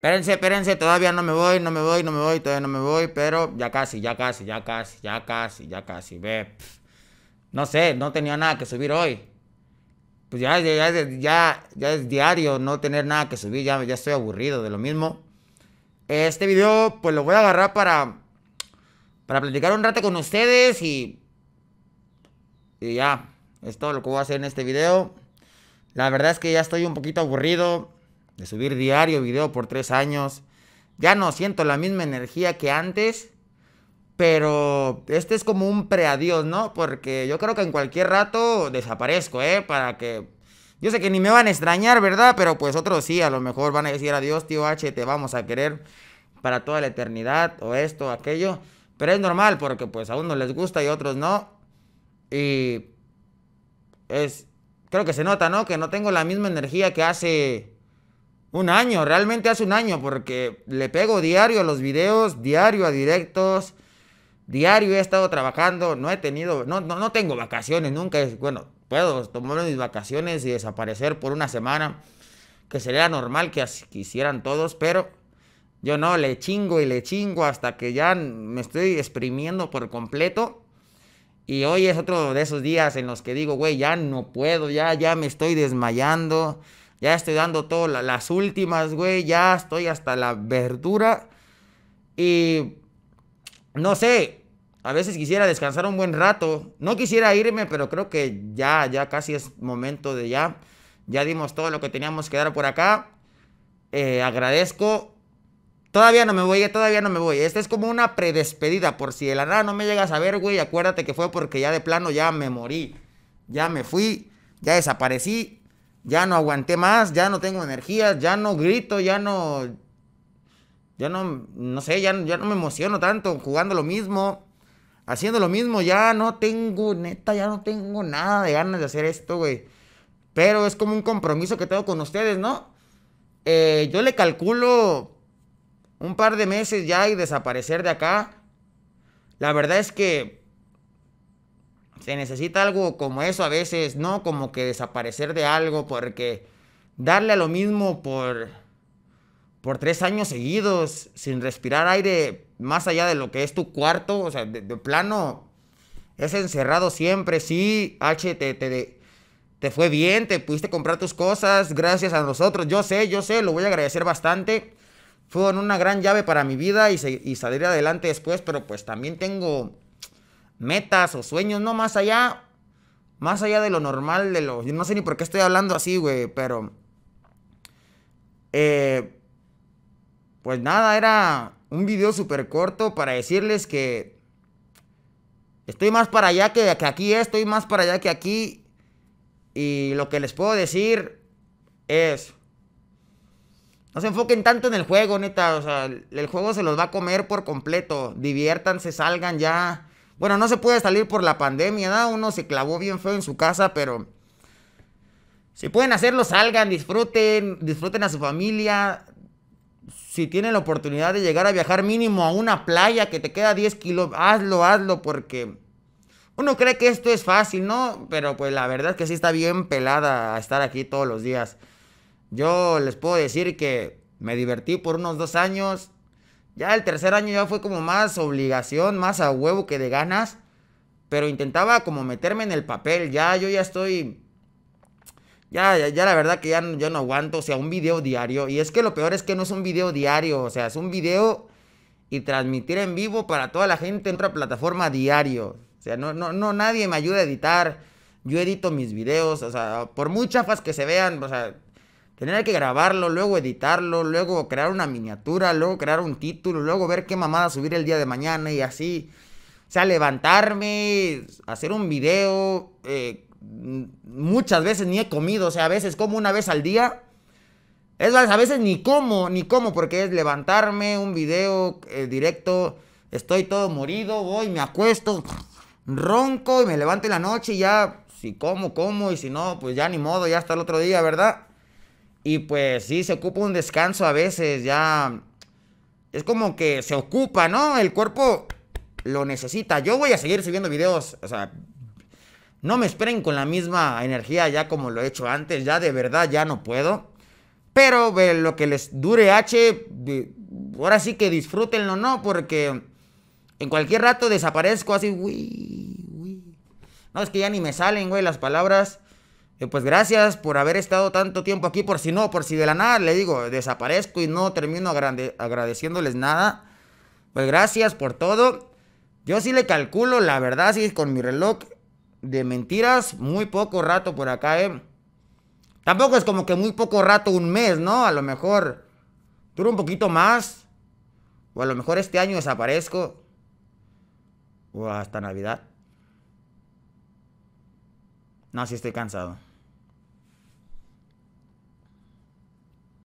Espérense, espérense, todavía no me voy, no me voy, no me voy, todavía no me voy, pero ya casi, ya casi, ya casi, ya casi, ya casi, ve. No sé, no tenía nada que subir hoy. Pues ya, ya, es diario no tener nada que subir, ya, ya estoy aburrido de lo mismo. Este video, pues lo voy a agarrar para, para platicar un rato con ustedes y, y ya, es todo lo que voy a hacer en este video. La verdad es que ya estoy un poquito aburrido de subir diario video por tres años. Ya no siento la misma energía que antes, pero este es como un preadiós, ¿no? Porque yo creo que en cualquier rato desaparezco, ¿eh? Para que... Yo sé que ni me van a extrañar, ¿verdad? Pero pues otros sí, a lo mejor van a decir adiós, tío H, te vamos a querer para toda la eternidad, o esto, aquello. Pero es normal, porque pues a unos les gusta y a otros no. Y es... Creo que se nota, ¿no? Que no tengo la misma energía que hace un año, realmente hace un año, porque le pego diario a los videos, diario a directos, diario he estado trabajando, no he tenido, no, tengo vacaciones, nunca, bueno, puedo tomar mis vacaciones y desaparecer por una semana, que sería normal que así quisieran todos, pero yo no, le chingo y le chingo hasta que ya me estoy exprimiendo por completo. Y hoy es otro de esos días en los que digo, güey, ya no puedo, ya, ya me estoy desmayando ya estoy dando todas las últimas, güey, ya estoy hasta la verdura. Y no sé, a veces quisiera descansar un buen rato. No quisiera irme, pero creo que ya, ya casi es momento de ya. Ya dimos todo lo que teníamos que dar por acá. Eh, agradezco. Todavía no me voy, eh, todavía no me voy. Esta es como una predespedida. Por si de la nada no me llegas a ver, güey, acuérdate que fue porque ya de plano ya me morí. Ya me fui, ya desaparecí ya no aguanté más, ya no tengo energía, ya no grito, ya no... Ya no, no sé, ya, ya no me emociono tanto jugando lo mismo, haciendo lo mismo, ya no tengo, neta, ya no tengo nada de ganas de hacer esto, güey. Pero es como un compromiso que tengo con ustedes, ¿no? Eh, yo le calculo un par de meses ya y desaparecer de acá. La verdad es que te necesita algo como eso a veces, ¿no? Como que desaparecer de algo porque darle a lo mismo por, por tres años seguidos sin respirar aire más allá de lo que es tu cuarto, o sea, de, plano, es encerrado siempre, sí, H, te, te, fue bien, te pudiste comprar tus cosas gracias a nosotros, yo sé, yo sé, lo voy a agradecer bastante Fue una gran llave para mi vida y, y, salir adelante después, pero pues también tengo metas o sueños, no más allá, más allá de lo normal, de lo, yo no sé ni por qué estoy hablando así, güey, pero, eh, pues nada, era un video súper corto para decirles que estoy más para allá que, que aquí, estoy más para allá que aquí, y lo que les puedo decir es... No se enfoquen tanto en el juego, neta. O sea, el juego se los va a comer por completo. Diviértanse, salgan ya. Bueno, no se puede salir por la pandemia, ¿no? Uno se clavó bien feo en su casa, pero... Si pueden hacerlo, salgan, disfruten, disfruten a su familia. Si tienen la oportunidad de llegar a viajar mínimo a una playa que te queda 10 kilos, hazlo, hazlo, porque uno cree que esto es fácil, ¿no? Pero pues la verdad es que sí está bien pelada a estar aquí todos los días. Yo les puedo decir que me divertí por unos dos años, ya el tercer año ya fue como más obligación, más a huevo que de ganas. Pero intentaba como meterme en el papel. Ya, yo ya estoy. Ya, ya, la verdad que ya, yo no aguanto. O sea, un video diario. Y es que lo peor es que no es un video diario. O sea, es un video y transmitir en vivo para toda la gente en otra plataforma diario. O sea, no, no, no, nadie me ayuda a editar. Yo edito mis videos. O sea, por muy chafas que se vean, o sea, Tener que grabarlo, luego editarlo, luego crear una miniatura, luego crear un título, luego ver qué mamada subir el día de mañana y así. O sea, levantarme, hacer un video. Eh, muchas veces ni he comido, o sea, a veces como una vez al día. Es más, a veces ni como, ni como, porque es levantarme, un video eh, directo. Estoy todo morido, voy, me acuesto, ronco y me levanto en la noche y ya, si como, como, y si no, pues ya ni modo, ya hasta el otro día, ¿verdad? Y pues sí, se ocupa un descanso a veces, ya... Es como que se ocupa, ¿no? El cuerpo lo necesita. Yo voy a seguir subiendo videos, o sea, no me esperen con la misma energía ya como lo he hecho antes, ya de verdad ya no puedo. Pero lo que les dure H, ahora sí que disfrútenlo, ¿no? Porque en cualquier rato desaparezco así, uy, uy. No, es que ya ni me salen, güey, las palabras pues gracias por haber estado tanto tiempo aquí, por si no, por si de la nada, le digo, desaparezco y no termino agradeciéndoles nada. Pues gracias por todo. Yo sí le calculo, la verdad, sí, con mi reloj de mentiras, muy poco rato por acá, ¿eh? Tampoco es como que muy poco rato, un mes, ¿no? A lo mejor duro un poquito más. O a lo mejor este año desaparezco. O hasta Navidad. No, sí estoy cansado.